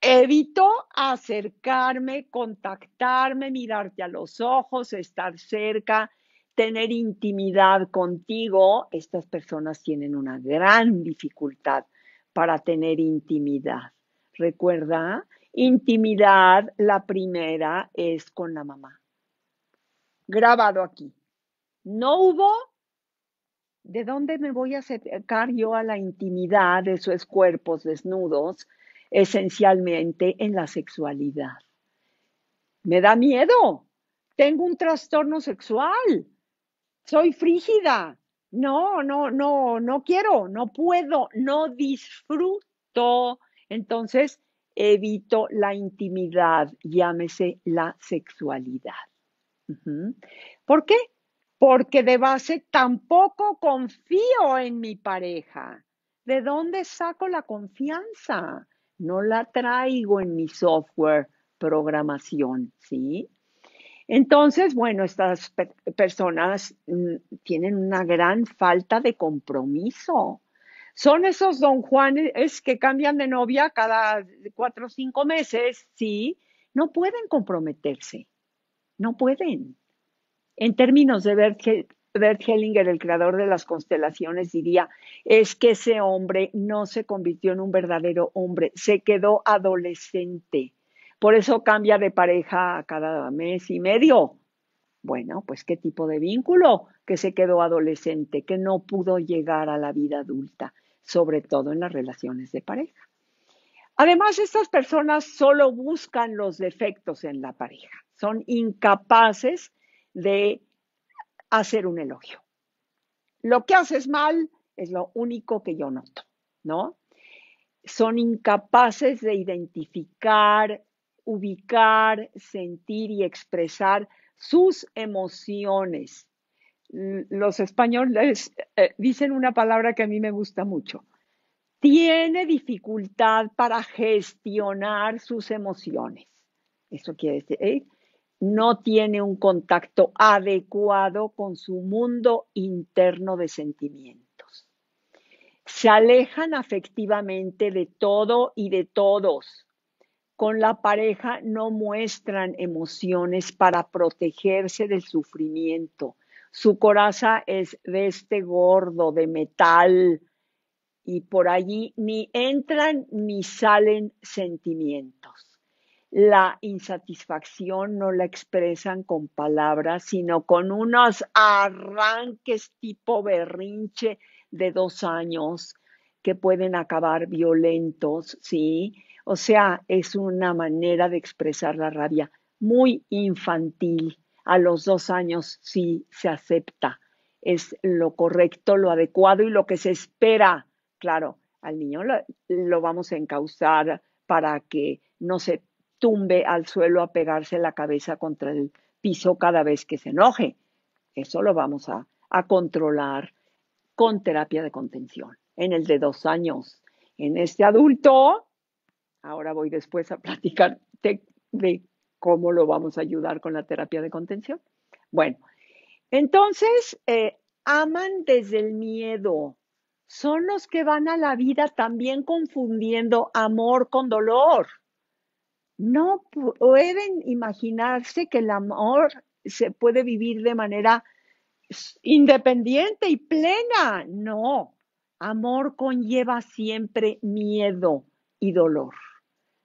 evito acercarme, contactarme, mirarte a los ojos, estar cerca, tener intimidad contigo. Estas personas tienen una gran dificultad para tener intimidad. Recuerda Intimidad, la primera, es con la mamá. Grabado aquí. No hubo ¿De dónde me voy a acercar yo a la intimidad de esos cuerpos desnudos? Esencialmente en la sexualidad. Me da miedo. Tengo un trastorno sexual. Soy frígida. No, no, no, no quiero, no puedo, no disfruto. Entonces, evito la intimidad, llámese la sexualidad. ¿Por qué? Porque de base tampoco confío en mi pareja. ¿De dónde saco la confianza? No la traigo en mi software programación, ¿sí? Entonces, bueno, estas personas mm, tienen una gran falta de compromiso son esos don Juanes que cambian de novia cada cuatro o cinco meses, sí, no pueden comprometerse, no pueden. En términos de Bert, Hellinger, el creador de las constelaciones, diría, es que ese hombre no se convirtió en un verdadero hombre, se quedó adolescente. Por eso cambia de pareja cada mes y medio. Bueno, pues qué tipo de vínculo que se quedó adolescente, que no pudo llegar a la vida adulta sobre todo en las relaciones de pareja. Además, estas personas solo buscan los defectos en la pareja, son incapaces de hacer un elogio. Lo que haces mal es lo único que yo noto, ¿no? Son incapaces de identificar, ubicar, sentir y expresar sus emociones Mm, los españoles eh, dicen una palabra que a mí me gusta mucho. Tiene dificultad para gestionar sus emociones. Eso quiere decir, ¿eh? no tiene un contacto adecuado con su mundo interno de sentimientos. Se alejan afectivamente de todo y de todos. Con la pareja no muestran emociones para protegerse del sufrimiento su coraza es de este gordo, de metal, y por allí ni entran ni salen sentimientos. La insatisfacción no la expresan con palabras, sino con unos arranques tipo berrinche de dos años que pueden acabar violentos, ¿sí? O sea, es una manera de expresar la rabia muy infantil a los dos años sí se acepta. Es lo correcto, lo adecuado y lo que se espera. Claro, al niño lo, vamos a encauzar para que no se tumbe al suelo a pegarse la cabeza contra el piso cada vez que se enoje. Eso lo vamos a, a controlar con terapia de contención en el de dos años. En este adulto, ahora voy después a platicar de cómo lo vamos a ayudar con la terapia de contención. Bueno, entonces, eh, aman desde el miedo. Son los que van a la vida también confundiendo amor con dolor. No pueden imaginarse que el amor se puede vivir de manera independiente y plena. No, amor conlleva siempre miedo y dolor.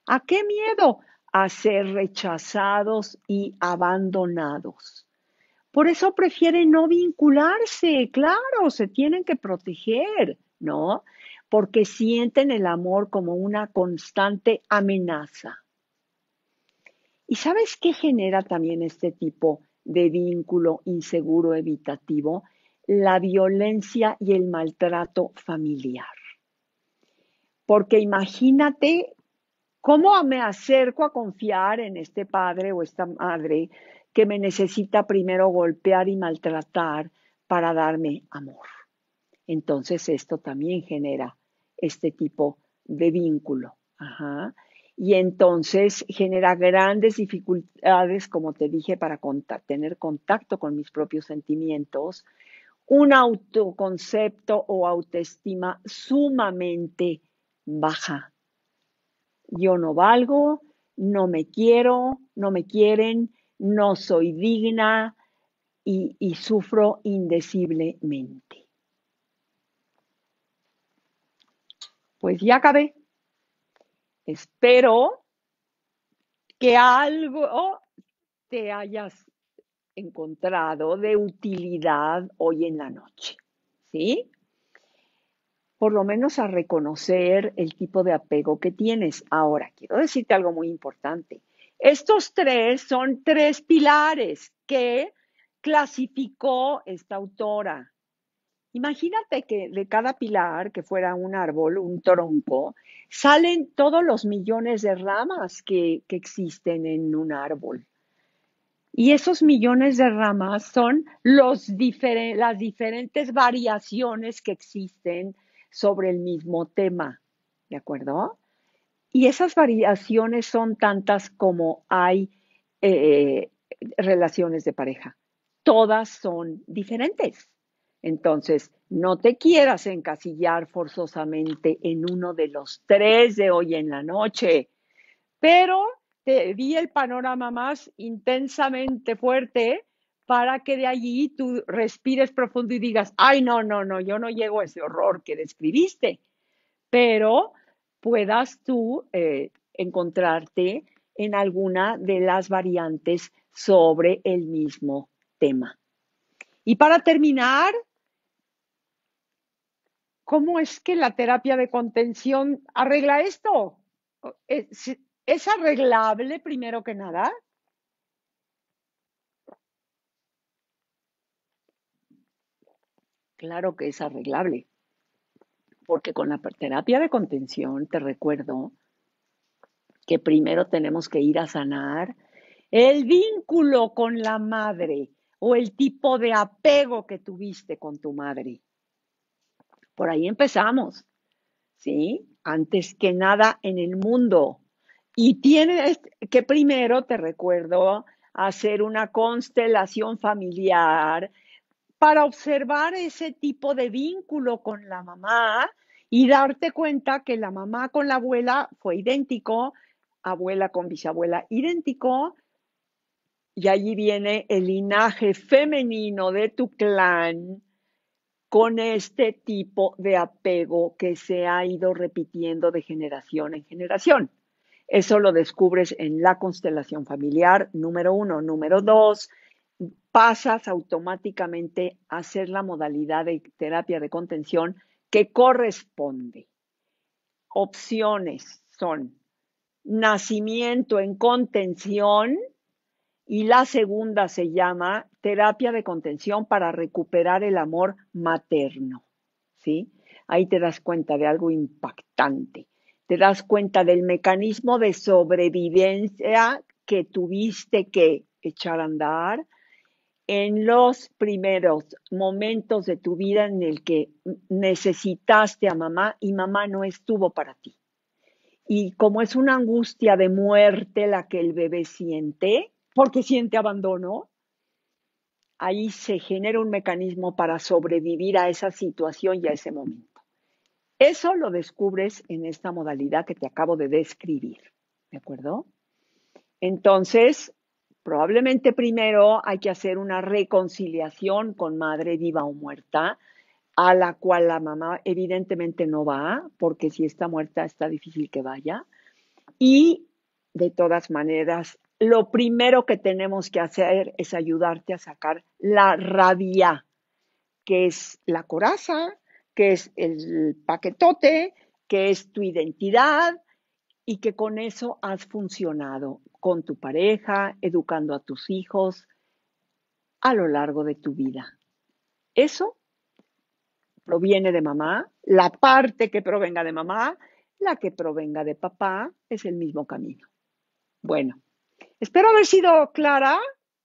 ¿A qué miedo? a ser rechazados y abandonados. Por eso prefieren no vincularse, claro, se tienen que proteger, ¿no? Porque sienten el amor como una constante amenaza. ¿Y sabes qué genera también este tipo de vínculo inseguro evitativo? La violencia y el maltrato familiar. Porque imagínate ¿Cómo me acerco a confiar en este padre o esta madre que me necesita primero golpear y maltratar para darme amor? Entonces esto también genera este tipo de vínculo. Y entonces genera grandes dificultades, como te dije, para tener contacto con mis propios sentimientos, un autoconcepto o autoestima sumamente baja yo no valgo, no me quiero, no me quieren, no soy digna y, sufro indeciblemente. Pues ya acabé. Espero que algo te hayas encontrado de utilidad hoy en la noche. ¿Sí? por lo menos a reconocer el tipo de apego que tienes. Ahora, quiero decirte algo muy importante. Estos tres son tres pilares que clasificó esta autora. Imagínate que de cada pilar, que fuera un árbol, un tronco, salen todos los millones de ramas que, existen en un árbol. Y esos millones de ramas son las diferentes variaciones que existen sobre el mismo tema, ¿de acuerdo? Y esas variaciones son tantas como hay eh, relaciones de pareja. Todas son diferentes. Entonces, no te quieras encasillar forzosamente en uno de los tres de hoy en la noche, pero te vi el panorama más intensamente fuerte para que de allí tú respires profundo y digas, ay, no, no, no, yo no llego a ese horror que describiste, pero puedas tú eh, encontrarte en alguna de las variantes sobre el mismo tema. Y para terminar, ¿cómo es que la terapia de contención arregla esto? ¿Es, eh, es arreglable primero que nada? Claro que es arreglable, porque con la terapia de contención te recuerdo que primero tenemos que ir a sanar el vínculo con la madre o el tipo de apego que tuviste con tu madre. Por ahí empezamos, ¿sí? Antes que nada en el mundo. Y tienes que primero, te recuerdo, hacer una constelación familiar para observar ese tipo de vínculo con la mamá y darte cuenta que la mamá con la abuela fue idéntico, abuela con bisabuela idéntico, y allí viene el linaje femenino de tu clan con este tipo de apego que se ha ido repitiendo de generación en generación. Eso lo descubres en la constelación familiar, número uno. Número dos, pasas automáticamente a hacer la modalidad de terapia de contención que corresponde. Opciones son nacimiento en contención y la segunda se llama terapia de contención para recuperar el amor materno. ¿Sí? Ahí te das cuenta de algo impactante. Te das cuenta del mecanismo de sobrevivencia que tuviste que echar a andar, en los primeros momentos de tu vida en el que necesitaste a mamá y mamá no estuvo para ti. Y como es una angustia de muerte la que el bebé siente, porque siente abandono, ahí se genera un mecanismo para sobrevivir a esa situación y a ese momento. Eso lo descubres en esta modalidad que te acabo de describir, ¿de acuerdo? Entonces, Probablemente primero hay que hacer una reconciliación con madre viva o muerta, a la cual la mamá evidentemente no va, porque si está muerta está difícil que vaya. Y de todas maneras, lo primero que tenemos que hacer es ayudarte a sacar la rabia, que es la coraza, que es el paquetote, que es tu identidad y que con eso has funcionado con tu pareja, educando a tus hijos a lo largo de tu vida. Eso proviene de mamá, la parte que provenga de mamá, la que provenga de papá, es el mismo camino. Bueno, espero haber sido clara,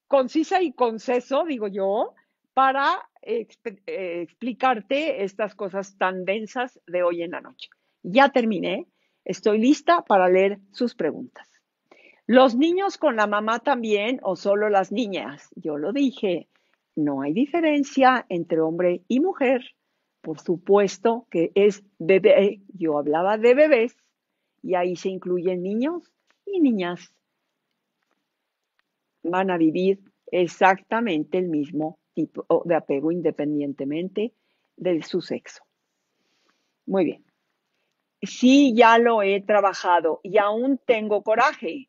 concisa y conceso, digo yo, para eh, explicarte estas cosas tan densas de hoy en la noche. Ya terminé, estoy lista para leer sus preguntas. Los niños con la mamá también o solo las niñas. Yo lo dije, no hay diferencia entre hombre y mujer. Por supuesto que es bebé. Yo hablaba de bebés y ahí se incluyen niños y niñas. Van a vivir exactamente el mismo tipo de apego independientemente de su sexo. Muy bien. Sí, ya lo he trabajado y aún tengo coraje.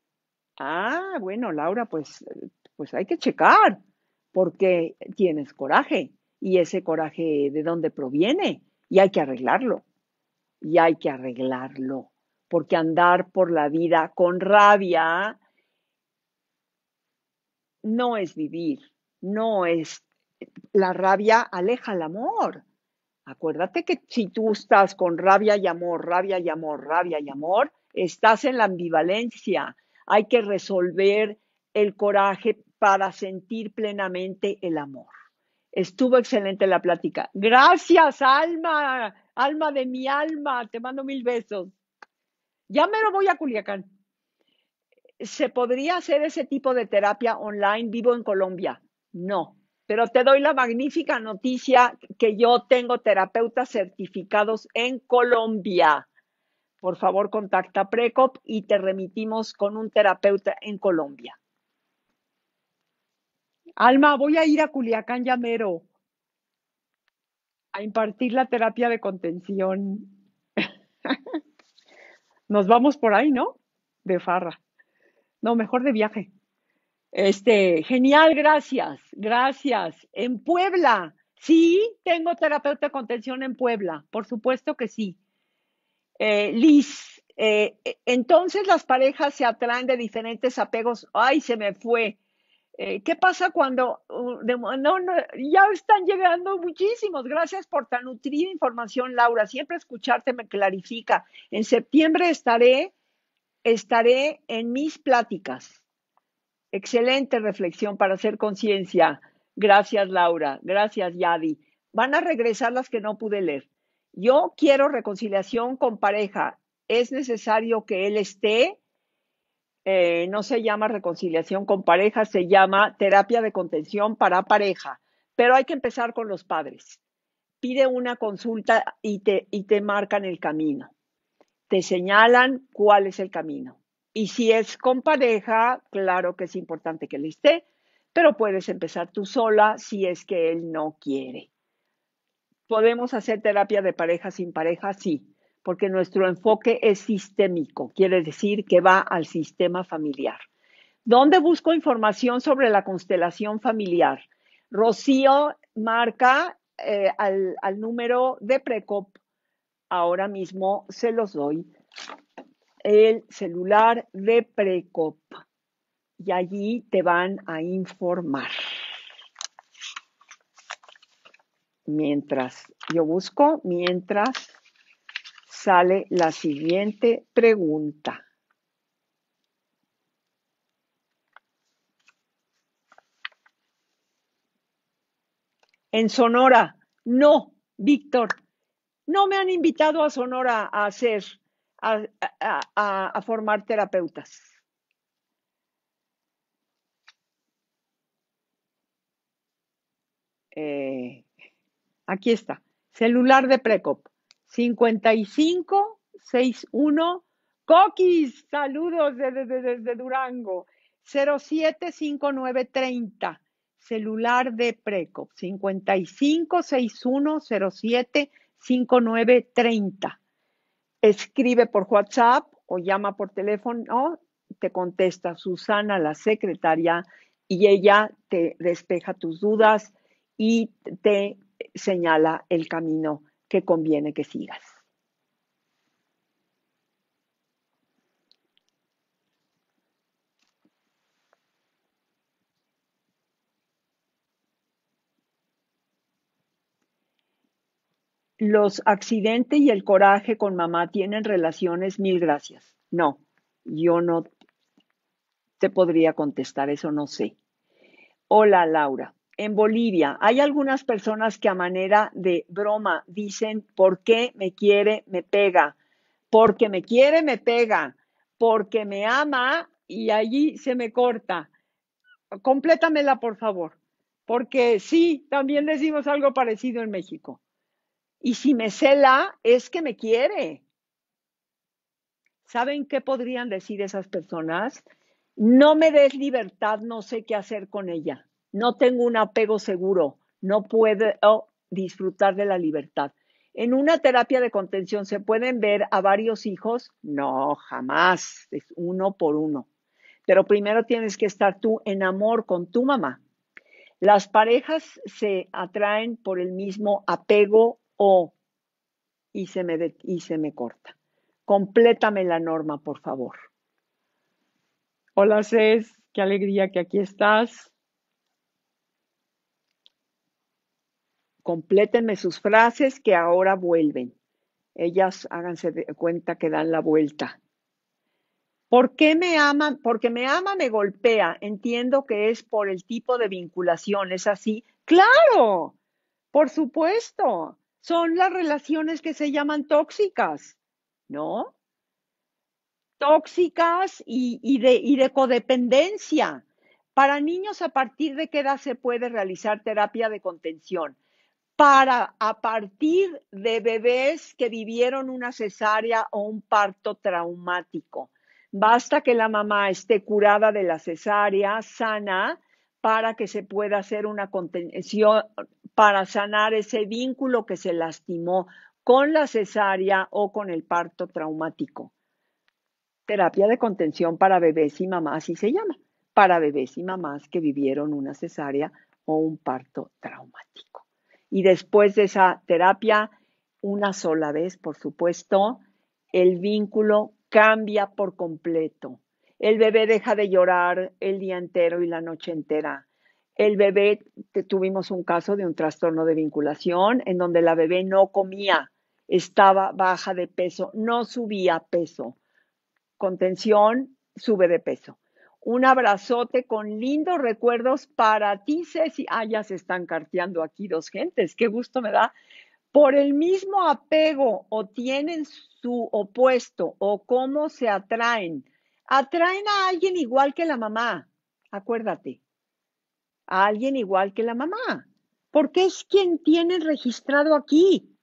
Ah, bueno, Laura, pues, eh, pues hay que checar, porque tienes coraje y ese coraje de dónde proviene y hay que arreglarlo. Y hay que arreglarlo, porque andar por la vida con rabia no es vivir, no es... La rabia aleja el amor. Acuérdate que si tú estás con rabia y amor, rabia y amor, rabia y amor, estás en la ambivalencia, hay que resolver el coraje para sentir plenamente el amor. Estuvo excelente la plática. Gracias, alma, alma de mi alma, te mando mil besos. Ya me lo voy a Culiacán. ¿Se podría hacer ese tipo de terapia online vivo en Colombia? No, pero te doy la magnífica noticia que yo tengo terapeutas certificados en Colombia por favor contacta PRECOP y te remitimos con un terapeuta en Colombia. Alma, voy a ir a Culiacán Llamero a impartir la terapia de contención. (laughs) Nos vamos por ahí, ¿no? De farra. No, mejor de viaje. Este, genial, gracias, gracias. En Puebla, sí, tengo terapeuta de contención en Puebla, por supuesto que sí. Eh, Liz, eh, e, entonces las parejas se atraen de diferentes apegos. Ay, se me fue. Eh, ¿Qué pasa cuando no, no, ya están llegando muchísimos? Gracias por tan nutrida información, Laura. Siempre escucharte me clarifica. En septiembre estaré, estaré en mis pláticas. Excelente reflexión para hacer conciencia. Gracias, Laura. Gracias, Yadi. Van a regresar las que no pude leer yo quiero reconciliación con pareja, es necesario que él esté, eh, no se llama reconciliación con pareja, se llama terapia de contención para pareja, pero hay que empezar con los padres. Pide una consulta y te, y te marcan el camino, te señalan cuál es el camino. Y si es con pareja, claro que es importante que él esté, pero puedes empezar tú sola si es que él no quiere. ¿Podemos hacer terapia de pareja sin pareja? Sí, porque nuestro enfoque es sistémico, quiere decir que va al sistema familiar. ¿Dónde busco información sobre la constelación familiar? Rocío marca eh, al, al, número de Precop. Ahora mismo se los doy. El celular de Precop. Y allí te van a informar. mientras yo busco, mientras sale la siguiente pregunta. En Sonora, no, Víctor, no me han invitado a Sonora a hacer, a, formar terapeutas. Eh, Aquí está. Celular de Precop. 5561 Coquis. Saludos desde, cinco, Durango. 075930. Celular de Precop. 5561075930. Escribe por WhatsApp o llama por teléfono. Te contesta Susana, la secretaria, y ella te despeja tus dudas y te señala el camino que conviene que sigas. los accidentes y el coraje con mamá tienen relaciones, mil gracias. No, yo no te podría contestar, eso no sé. Hola Laura, en Bolivia. Hay algunas personas que a manera de broma dicen, ¿por qué me quiere, me pega? Porque me quiere, me pega. Porque me ama y allí se me corta. Complétamela, por favor. Porque sí, también decimos algo parecido en México. Y si me cela, es que me quiere. ¿Saben qué podrían decir esas personas? No me des libertad, no sé qué hacer con ella no tengo un apego seguro, no puedo disfrutar de la libertad. En una terapia de contención se pueden ver a varios hijos, no, jamás, es uno por uno. Pero primero tienes que estar tú en amor con tu mamá. Las parejas se atraen por el mismo apego o y se me, y se me corta. Complétame la norma, por favor. Hola, Cés, qué alegría que aquí estás. complétenme sus frases que ahora vuelven. Ellas háganse cuenta que dan la vuelta. ¿Por qué me ama? Porque me ama, me golpea. Entiendo que es por el tipo de vinculación, ¿es así? Claro, por supuesto. Son las relaciones que se llaman tóxicas, ¿no? Tóxicas y de codependencia. Para niños, ¿a partir de qué edad se puede realizar terapia de contención? para a partir de bebés que vivieron una cesárea o un parto traumático. Basta que la mamá esté curada de la cesárea, sana, para que se pueda hacer una contención, para sanar ese vínculo que se lastimó con la cesárea o con el parto traumático. Terapia de contención para bebés y mamás, así se llama, para bebés y mamás que vivieron una cesárea o un parto traumático y después de esa terapia, una sola vez, por supuesto, el vínculo cambia por completo. El bebé deja de llorar el día entero y la noche entera. El bebé, tuvimos un caso de un trastorno de vinculación en donde la bebé no comía, estaba baja de peso, no subía peso. Contención, sube de peso. Un abrazote con lindos recuerdos para ti, Ceci. Ah, ya se están carteando aquí dos gentes. Qué gusto me da. Por el mismo apego o tienen su opuesto o cómo se atraen. Atraen a alguien igual que la mamá. Acuérdate. A alguien igual que la mamá. Porque es quien tiene registrado aquí.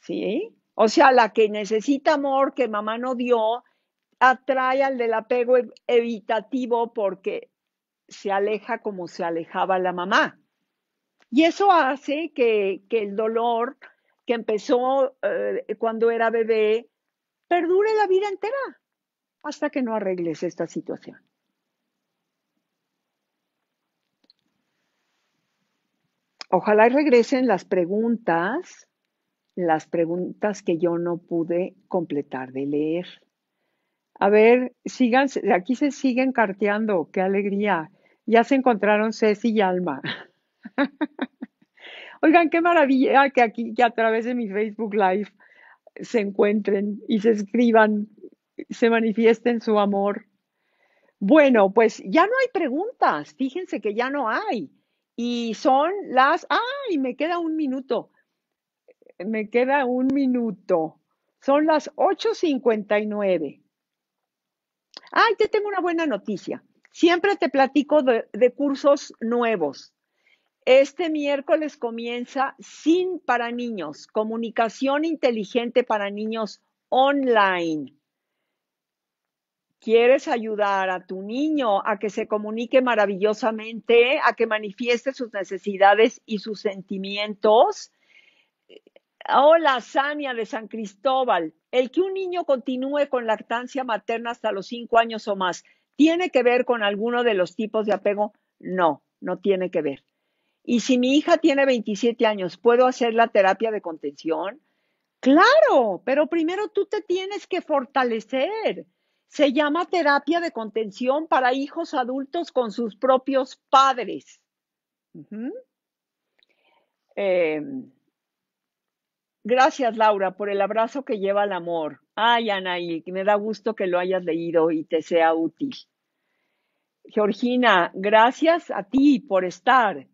¿Sí? O sea, la que necesita amor que mamá no dio, atrae al del apego evitativo porque se aleja como se alejaba la mamá. Y eso hace que, el dolor que empezó eh, cuando era bebé perdure la vida entera hasta que no arregles esta situación. Ojalá regresen las preguntas, las preguntas que yo no pude completar de leer. A ver, sigan, aquí se siguen carteando, qué alegría. Ya se encontraron Ceci y Alma. (laughs) Oigan, qué maravilla que aquí, que a través de mi Facebook Live se encuentren y se escriban, se manifiesten su amor. Bueno, pues ya no hay preguntas, fíjense que ya no hay. Y son las, ay, me queda un minuto, me queda un minuto. Son las 8.59. Ay, te tengo una buena noticia. Siempre te platico de, cursos nuevos. Este miércoles comienza SIN para niños, comunicación inteligente para niños online. ¿Quieres ayudar a tu niño a que se comunique maravillosamente, a que manifieste sus necesidades y sus sentimientos? Hola, Sania de San Cristóbal. El que un niño continúe con lactancia materna hasta los cinco años o más, ¿tiene que ver con alguno de los tipos de apego? No, no tiene que ver. Y si mi hija tiene 27 años, ¿puedo hacer la terapia de contención? Claro, pero primero tú te tienes que fortalecer. Se llama terapia de contención para hijos adultos con sus propios padres. Gracias, Laura, por el abrazo que lleva el amor. Ay, Anaí, me da gusto que lo hayas leído y te sea útil. Georgina, gracias a ti por estar.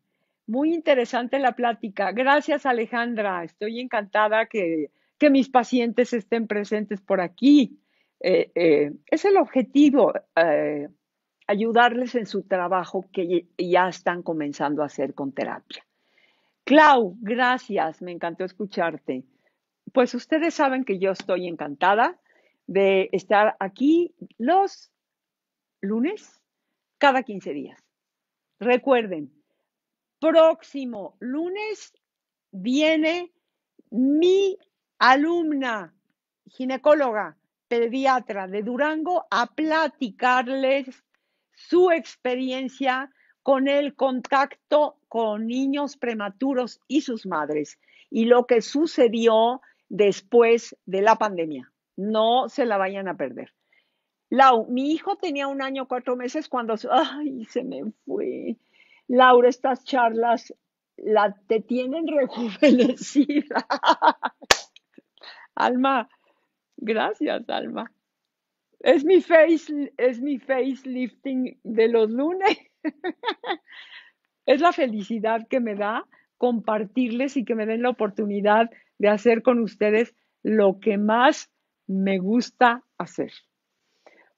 Muy interesante la plática. Gracias, Alejandra. Estoy encantada que, mis pacientes estén presentes por aquí. Eh, eh, es el objetivo, eh, ayudarles en su trabajo que ya están comenzando a hacer con terapia. Clau, gracias, me encantó escucharte. Pues ustedes saben que yo estoy encantada de estar aquí los lunes cada 15 días. Recuerden, próximo lunes viene mi alumna ginecóloga pediatra de Durango a platicarles su experiencia con el contacto con niños prematuros y sus madres y lo que sucedió después de la pandemia. No se la vayan a perder. Lau, mi hijo tenía un año, cuatro meses cuando... ¡Ay, se me fue! Laura, estas charlas la, te tienen (laughs) rejuvenecida. Alma, gracias, Alma. Es mi face, es mi facelifting de los lunes. (laughs) es la felicidad que me da compartirles y que me den la oportunidad de hacer con ustedes lo que más me gusta hacer.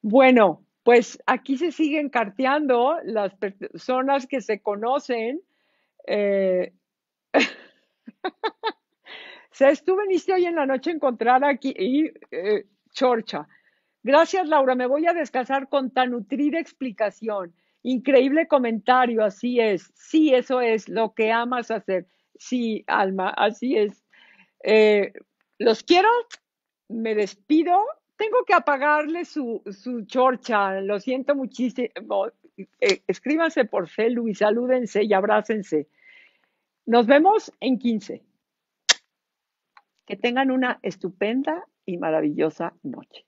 Bueno, pues aquí se siguen carteando las personas que se conocen. Eh... (laughs) se tú viniste hoy en la noche a encontrar aquí y, eh, Chorcha. Gracias, Laura. Me voy a descansar con tan nutrida explicación. Increíble comentario, así es. Sí, eso es lo que amas hacer. Sí, Alma, así es. Eh, los quiero, me despido. Tengo que apagarle su, su chorcha, lo siento muchísimo. Eh, escríbanse por celu y salúdense y abrácense. Nos vemos en 15. Que tengan una estupenda y maravillosa noche.